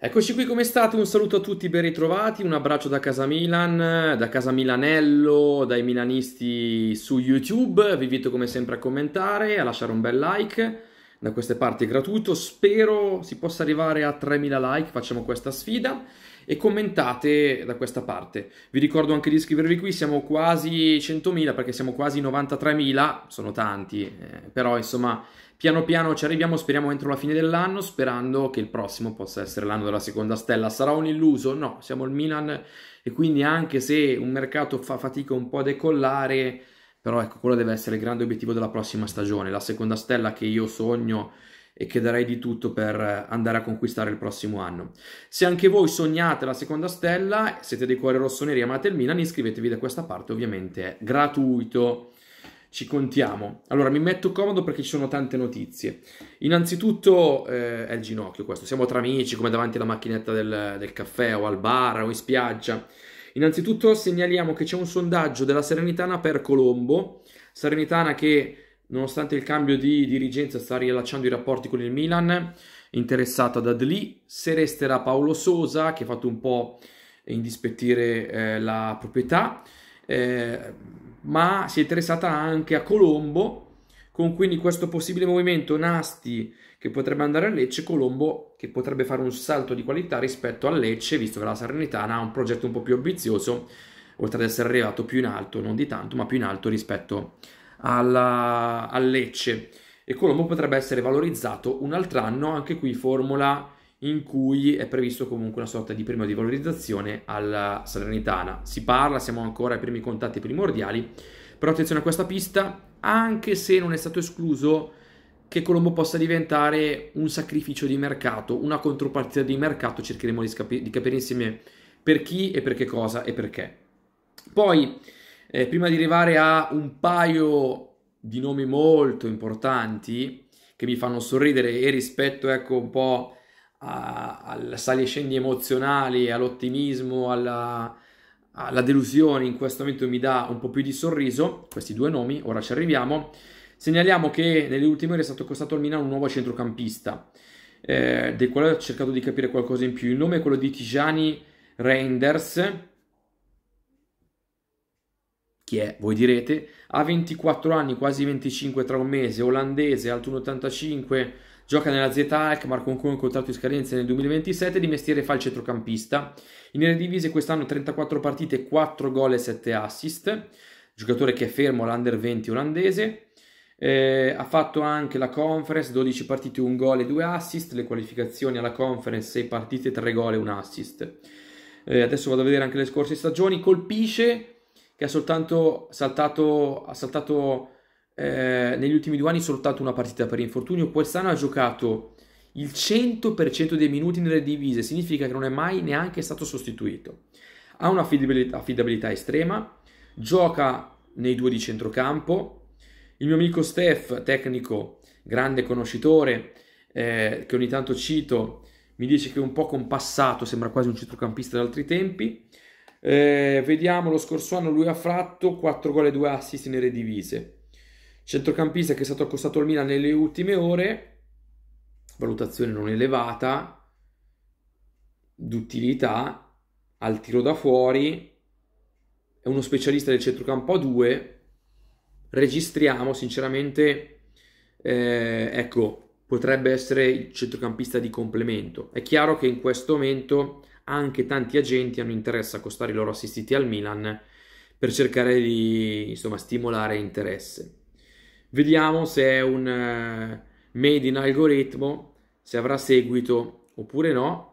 Eccoci qui come state, un saluto a tutti, ben ritrovati, un abbraccio da casa Milan, da casa Milanello, dai milanisti su YouTube, vi invito come sempre a commentare, a lasciare un bel like, da queste parti è gratuito, spero si possa arrivare a 3000 like, facciamo questa sfida e commentate da questa parte. Vi ricordo anche di iscrivervi qui, siamo quasi 100.000 perché siamo quasi 93.000, sono tanti, eh, però insomma piano piano ci arriviamo, speriamo entro la fine dell'anno, sperando che il prossimo possa essere l'anno della seconda stella. Sarà un illuso? No, siamo il Milan e quindi anche se un mercato fa fatica un po' a decollare, però ecco, quello deve essere il grande obiettivo della prossima stagione, la seconda stella che io sogno e che darei di tutto per andare a conquistare il prossimo anno. Se anche voi sognate la seconda stella, siete dei cuori rossoneri e amate il Milan, iscrivetevi da questa parte, ovviamente è gratuito. Ci contiamo. Allora, mi metto comodo perché ci sono tante notizie. Innanzitutto eh, è il ginocchio questo. Siamo tra amici, come davanti alla macchinetta del, del caffè o al bar o in spiaggia. Innanzitutto segnaliamo che c'è un sondaggio della Serenitana per Colombo. Serenitana che nonostante il cambio di dirigenza sta riallacciando i rapporti con il Milan, interessata ad Adli, se resterà Paolo Sosa che ha fatto un po' indispettire eh, la proprietà, eh, ma si è interessata anche a Colombo, con quindi questo possibile movimento Nasti che potrebbe andare a Lecce, Colombo che potrebbe fare un salto di qualità rispetto a Lecce, visto che la Salernitana ha un progetto un po' più ambizioso, oltre ad essere arrivato più in alto, non di tanto, ma più in alto rispetto a alla, al Lecce e Colombo potrebbe essere valorizzato un altro anno, anche qui formula in cui è previsto comunque una sorta di premio di valorizzazione alla Salernitana. Si parla, siamo ancora ai primi contatti primordiali, però attenzione a questa pista, anche se non è stato escluso che Colombo possa diventare un sacrificio di mercato, una contropartita di mercato, cercheremo di, scapi- di capire insieme per chi e per che cosa e perché. Poi eh, prima di arrivare a un paio di nomi molto importanti che mi fanno sorridere e rispetto ecco un po' alle sali e scendi emozionali, all'ottimismo, alla, alla, delusione in questo momento mi dà un po' più di sorriso, questi due nomi, ora ci arriviamo. Segnaliamo che nelle ultime ore è stato costato al Milan un nuovo centrocampista, eh, del quale ho cercato di capire qualcosa in più. Il nome è quello di Tijani Reinders, chi è? Voi direte. Ha 24 anni, quasi 25 tra un mese, olandese, alto 1,85, gioca nella Z Alkmaar con un contratto di scadenza nel 2027, di mestiere fa il centrocampista. In Eredivisie quest'anno 34 partite, 4 gol e 7 assist. Giocatore che è fermo all'under 20 olandese. Eh, ha fatto anche la conference, 12 partite, 1 gol e 2 assist, le qualificazioni alla conference, 6 partite, 3 gol e 1 assist. Eh, adesso vado a vedere anche le scorse stagioni, colpisce che ha soltanto saltato, ha saltato eh, negli ultimi due anni soltanto una partita per infortunio. Quest'anno ha giocato il 100% dei minuti nelle divise, significa che non è mai neanche stato sostituito. Ha un'affidabilità affidabilità estrema, gioca nei due di centrocampo. Il mio amico Steph, tecnico, grande conoscitore, eh, che ogni tanto cito, mi dice che è un po' compassato, sembra quasi un centrocampista di altri tempi. Eh, vediamo, lo scorso anno lui ha fratto 4 gol e 2 assist nelle divise. Centrocampista che è stato accostato al Milan nelle ultime ore, valutazione non elevata, d'utilità, al tiro da fuori, è uno specialista del centrocampo a 2, registriamo sinceramente, eh, ecco, potrebbe essere il centrocampista di complemento. È chiaro che in questo momento anche tanti agenti hanno interesse a costare i loro assistiti al Milan per cercare di insomma, stimolare interesse. Vediamo se è un uh, made in algoritmo, se avrà seguito oppure no.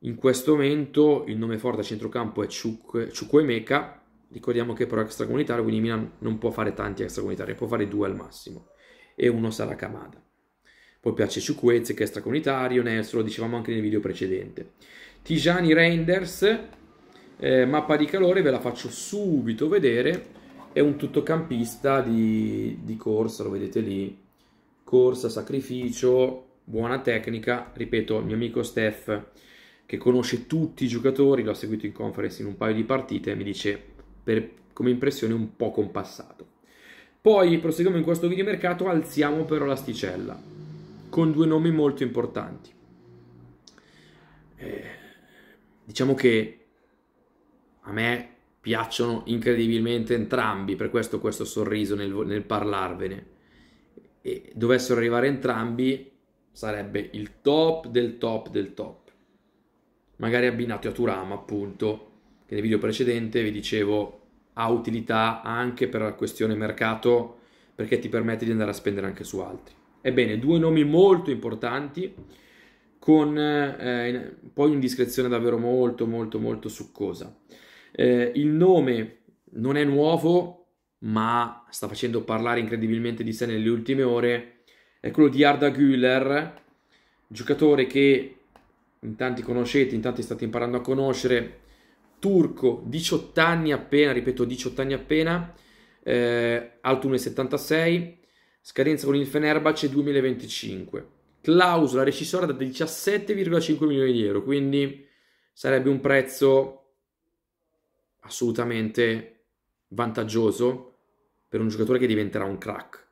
In questo momento il nome forte a centrocampo è Ciucuemeca, ricordiamo che però è extracomunitario, quindi Milan non può fare tanti extracomunitari, può fare due al massimo e uno sarà Kamada. Poi piace Ciuquezze che è extracomunitario, Nelson lo dicevamo anche nel video precedente. Tijani Reinders, eh, mappa di calore, ve la faccio subito vedere. È un tuttocampista di, di corsa, lo vedete lì. Corsa, sacrificio, buona tecnica. Ripeto, il mio amico Steph, che conosce tutti i giocatori, l'ho seguito in conference in un paio di partite, mi dice per, come impressione un po' compassato. Poi proseguiamo in questo videomercato, alziamo però l'asticella, con due nomi molto importanti. Eh, Diciamo che a me piacciono incredibilmente entrambi, per questo questo sorriso nel, nel parlarvene. E dovessero arrivare entrambi, sarebbe il top del top del top. Magari abbinati a Turama, appunto, che nel video precedente vi dicevo ha utilità anche per la questione mercato, perché ti permette di andare a spendere anche su altri. Ebbene, due nomi molto importanti con eh, poi un'indiscrezione davvero molto molto molto succosa. Eh, il nome non è nuovo, ma sta facendo parlare incredibilmente di sé nelle ultime ore, è quello di Arda Güler, giocatore che in tanti conoscete, in tanti state imparando a conoscere, turco, 18 anni appena, ripeto 18 anni appena, eh, alto 1,76, scadenza con il Fenerbahce 2025 clausola rescissoria da 17,5 milioni di euro, quindi sarebbe un prezzo assolutamente vantaggioso per un giocatore che diventerà un crack.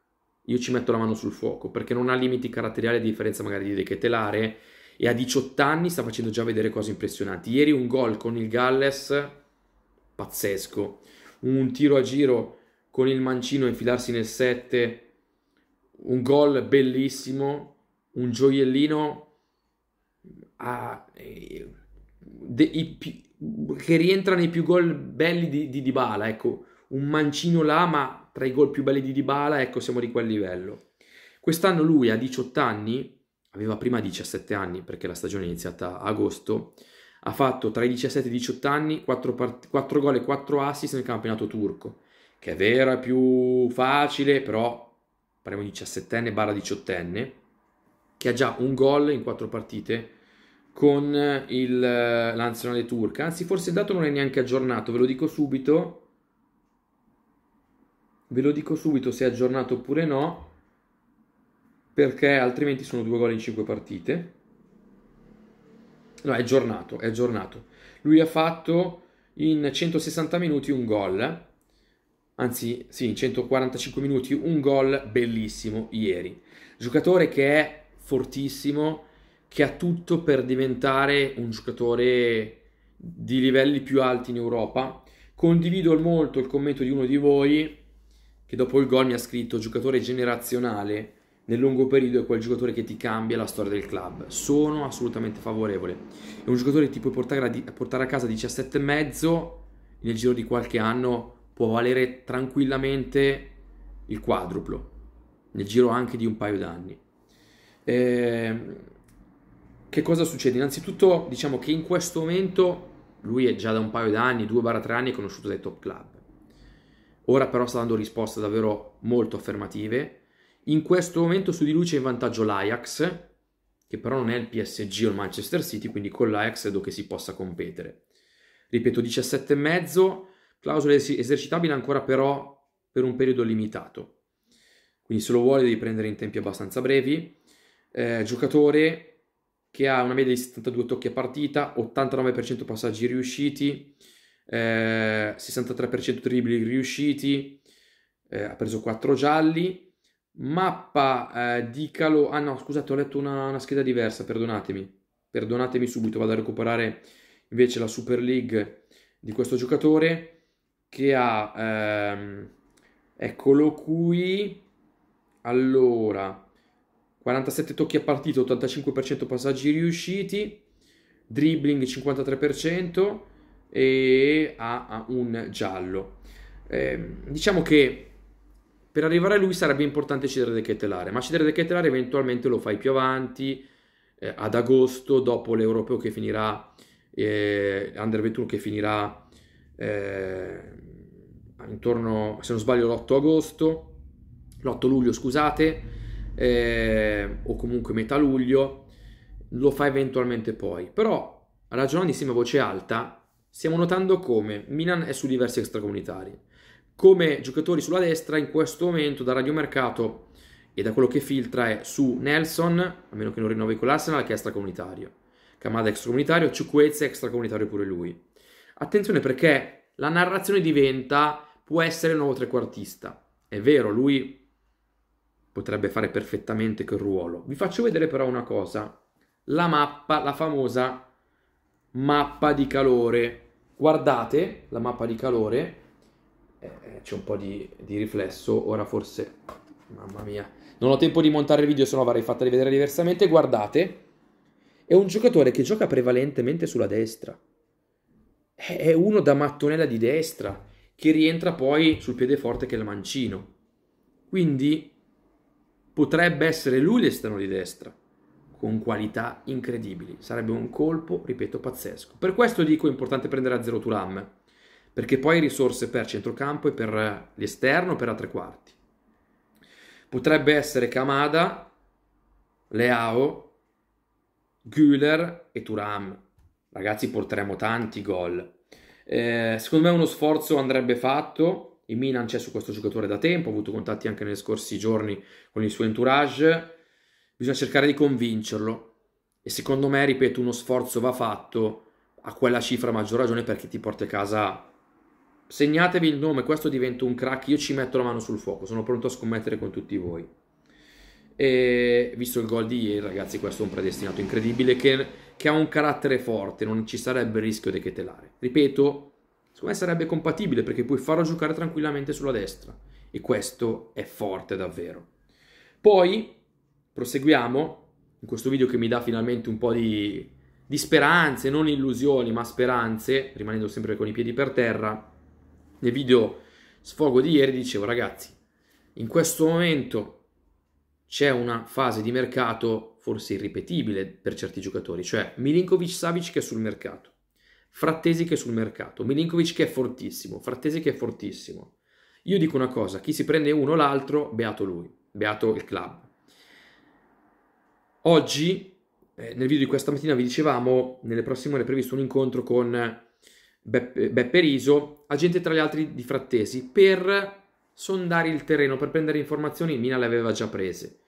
Io ci metto la mano sul fuoco perché non ha limiti caratteriali a differenza magari di De Ketelare e a 18 anni sta facendo già vedere cose impressionanti. Ieri un gol con il Galles pazzesco, un tiro a giro con il mancino e infilarsi nel 7, un gol bellissimo un gioiellino a, de, i, che rientra nei più gol belli di, di Dybala, ecco, un mancino là, ma tra i gol più belli di Dybala, ecco, siamo di quel livello. Quest'anno lui a 18 anni, aveva prima 17 anni perché la stagione è iniziata a agosto, ha fatto tra i 17 e i 18 anni 4, part- 4 gol e 4 assist nel campionato turco, che è vero, è più facile, però parliamo di 17enne barra 18enne, che ha già un gol in quattro partite con il, eh, la nazionale turca. Anzi, forse il dato non è neanche aggiornato, ve lo dico subito. Ve lo dico subito se è aggiornato oppure no, perché altrimenti sono due gol in cinque partite. No, è aggiornato, è aggiornato. Lui ha fatto in 160 minuti un gol, anzi sì, in 145 minuti un gol bellissimo ieri. Giocatore che è fortissimo che ha tutto per diventare un giocatore di livelli più alti in Europa. Condivido molto il commento di uno di voi che dopo il gol mi ha scritto giocatore generazionale nel lungo periodo è quel giocatore che ti cambia la storia del club. Sono assolutamente favorevole. È un giocatore che ti puoi portare a, portare a casa 17,5 nel giro di qualche anno può valere tranquillamente il quadruplo, nel giro anche di un paio d'anni. Eh, che cosa succede? Innanzitutto diciamo che in questo momento lui è già da un paio d'anni, 2-3 anni, conosciuto dai top club. Ora però sta dando risposte davvero molto affermative. In questo momento su di lui c'è in vantaggio l'Ajax, che però non è il PSG o il Manchester City, quindi con l'Ajax credo che si possa competere. Ripeto, 17,5, clausole esercitabile ancora però per un periodo limitato. Quindi se lo vuole devi prendere in tempi abbastanza brevi eh, giocatore che ha una media di 72 tocchi a partita, 89% passaggi riusciti, eh, 63% dribbling riusciti, eh, ha preso 4 gialli. Mappa eh, di calo. Ah no, scusate, ho letto una, una, scheda diversa, perdonatemi. Perdonatemi subito, vado a recuperare invece la Super League di questo giocatore che ha... Ehm, eccolo qui. Allora, 47 tocchi a partito, 85% passaggi riusciti, dribbling 53% e ha un giallo. Eh, diciamo che per arrivare a lui sarebbe importante cedere De Kettelare, ma cedere De Kettelare eventualmente lo fai più avanti, eh, ad agosto, dopo l'Europeo che finirà, eh, Under 21 che finirà eh, intorno, se non sbaglio, l'8 agosto, l'8 luglio, scusate, eh, o comunque metà luglio, lo fa eventualmente poi. Però ragionando insieme a voce alta, stiamo notando come Milan è su diversi extracomunitari. Come giocatori sulla destra in questo momento da radiomercato e da quello che filtra è su Nelson, a meno che non rinnovi con l'Arsenal, che è extracomunitario. Camada è extracomunitario, Ciuquezza è extracomunitario pure lui. Attenzione perché la narrazione diventa può essere il nuovo trequartista. È vero, lui potrebbe fare perfettamente quel ruolo. Vi faccio vedere però una cosa, la mappa, la famosa mappa di calore. Guardate la mappa di calore, eh, eh c'è un po' di, di riflesso, ora forse, mamma mia, non ho tempo di montare il video, se no avrei fatta rivedere diversamente, guardate, è un giocatore che gioca prevalentemente sulla destra, è uno da mattonella di destra, che rientra poi sul piede forte che è il mancino. Quindi potrebbe essere lui l'esterno di destra, con qualità incredibili. Sarebbe un colpo, ripeto, pazzesco. Per questo dico è importante prendere a zero Turam, perché poi risorse per centrocampo e per l'esterno, per a tre quarti. Potrebbe essere Kamada, Leao, Güler e Turam. Ragazzi, porteremo tanti gol. Eh, secondo me uno sforzo andrebbe fatto il Milan c'è su questo giocatore da tempo, ha avuto contatti anche negli scorsi giorni con il suo entourage. Bisogna cercare di convincerlo. E secondo me, ripeto, uno sforzo va fatto a quella cifra a maggior ragione perché ti porta a casa. Segnatevi il nome, questo diventa un crack, io ci metto la mano sul fuoco, sono pronto a scommettere con tutti voi. E visto il gol di ieri, ragazzi, questo è un predestinato incredibile che, che ha un carattere forte, non ci sarebbe il rischio di chetelare. Ripeto, Secondo me sarebbe compatibile perché puoi farlo giocare tranquillamente sulla destra e questo è forte davvero. Poi proseguiamo in questo video che mi dà finalmente un po' di, di speranze, non illusioni ma speranze, rimanendo sempre con i piedi per terra. Nel video sfogo di ieri dicevo ragazzi, in questo momento c'è una fase di mercato forse irripetibile per certi giocatori, cioè Milinkovic Savic che è sul mercato. Frattesi che è sul mercato, Milinkovic che è fortissimo, Frattesi che è fortissimo. Io dico una cosa, chi si prende uno o l'altro, beato lui, beato il club. Oggi, eh, nel video di questa mattina, vi dicevamo, nelle prossime ore è previsto un incontro con Beppe, Beppe Riso, agente tra gli altri di Frattesi, per sondare il terreno, per prendere informazioni, Mina le aveva già prese,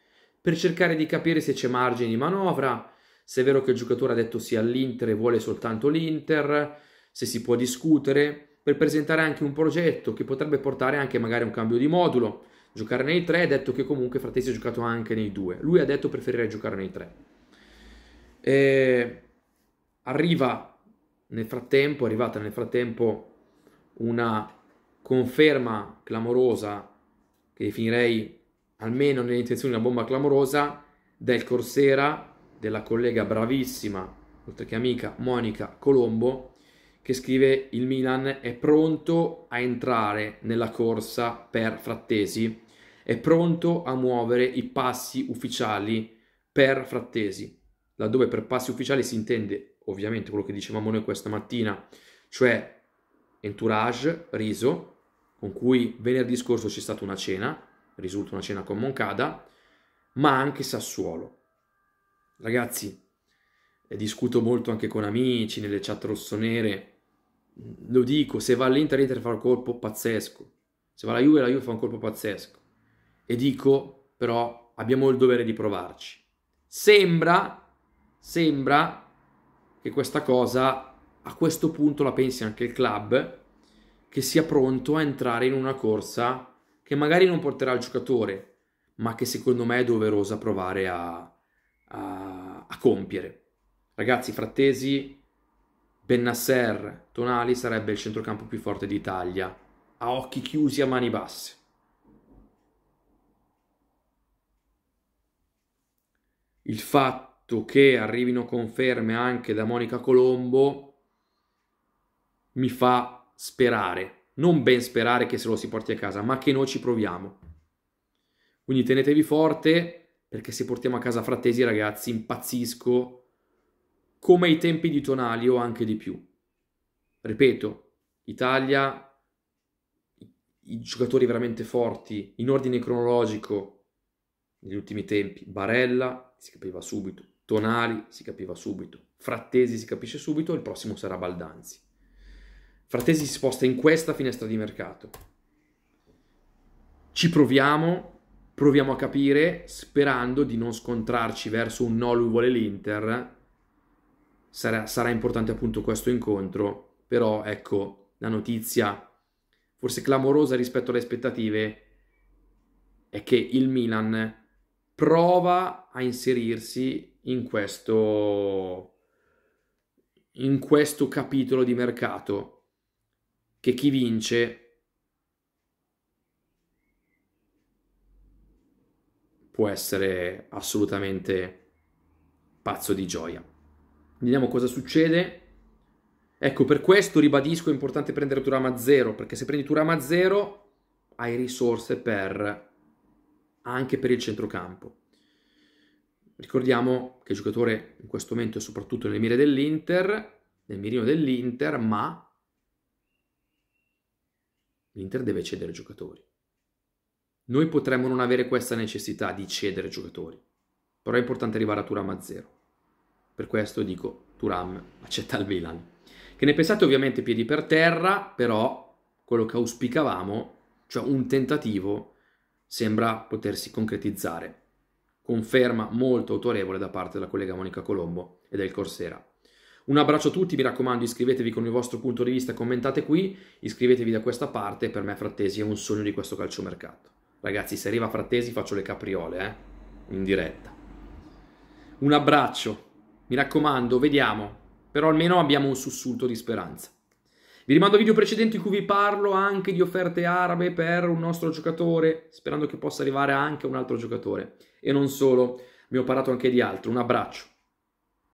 per cercare di capire se c'è margine di manovra, se è vero che il giocatore ha detto sì all'Inter e vuole soltanto l'Inter, se si può discutere, per presentare anche un progetto che potrebbe portare anche magari a un cambio di modulo. Giocare nei tre, detto che comunque Fratesi ha giocato anche nei due. Lui ha detto preferirei giocare nei tre. E arriva nel frattempo, è arrivata nel frattempo una conferma clamorosa, che definirei almeno nelle intenzioni una bomba clamorosa, del Corsera della collega bravissima, oltre che amica, Monica Colombo, che scrive il Milan è pronto a entrare nella corsa per Frattesi, è pronto a muovere i passi ufficiali per Frattesi, laddove per passi ufficiali si intende ovviamente quello che dicevamo noi questa mattina, cioè entourage, riso, con cui venerdì scorso c'è stata una cena, risulta una cena con Moncada, ma anche Sassuolo. Ragazzi, eh, discuto molto anche con amici nelle chat rossonere. Mm, lo dico, se va all'Inter, l'Inter fa un colpo pazzesco. Se va la Juve, la Juve fa un colpo pazzesco. E dico, però, abbiamo il dovere di provarci. Sembra, sembra che questa cosa, a questo punto la pensi anche il club, che sia pronto a entrare in una corsa che magari non porterà il giocatore, ma che secondo me è doverosa provare a, a a compiere. Ragazzi, frattesi, Bennasser, Tonali sarebbe il centrocampo più forte d'Italia, a occhi chiusi, a mani basse. Il fatto che arrivino conferme anche da Monica Colombo mi fa sperare, non ben sperare che se lo si porti a casa, ma che noi ci proviamo. Quindi tenetevi forte, perché se portiamo a casa Frattesi, ragazzi, impazzisco come ai tempi di Tonali o anche di più. Ripeto, Italia, i giocatori veramente forti, in ordine cronologico, negli ultimi tempi, Barella, si capiva subito, Tonali, si capiva subito, Frattesi, si capisce subito, il prossimo sarà Baldanzi. Frattesi si sposta in questa finestra di mercato. Ci proviamo, proviamo a capire sperando di non scontrarci verso un no lui vuole l'Inter. Sarà, sarà importante appunto questo incontro, però ecco la notizia forse clamorosa rispetto alle aspettative è che il Milan prova a inserirsi in questo, in questo capitolo di mercato che chi vince può essere assolutamente pazzo di gioia. Vediamo cosa succede. Ecco, per questo ribadisco è importante prendere Turama 0, perché se prendi Turama 0 hai risorse per, anche per il centrocampo. Ricordiamo che il giocatore in questo momento è soprattutto nelle mire dell'Inter, nel mirino dell'Inter, ma l'Inter deve cedere giocatori. Noi potremmo non avere questa necessità di cedere giocatori, però è importante arrivare a Turam a zero. Per questo dico, Turam accetta il Milan. Che ne pensate ovviamente piedi per terra, però quello che auspicavamo, cioè un tentativo, sembra potersi concretizzare. Conferma molto autorevole da parte della collega Monica Colombo e del Corsera. Un abbraccio a tutti, mi raccomando iscrivetevi con il vostro punto di vista, commentate qui, iscrivetevi da questa parte, per me Frattesi è un sogno di questo calciomercato. Ragazzi, se arriva Frattesi faccio le capriole, eh? In diretta. Un abbraccio. Mi raccomando, vediamo. Però almeno abbiamo un sussulto di speranza. Vi rimando al video precedente in cui vi parlo anche di offerte arabe per un nostro giocatore, sperando che possa arrivare anche un altro giocatore. E non solo, mi ho parlato anche di altro. Un abbraccio.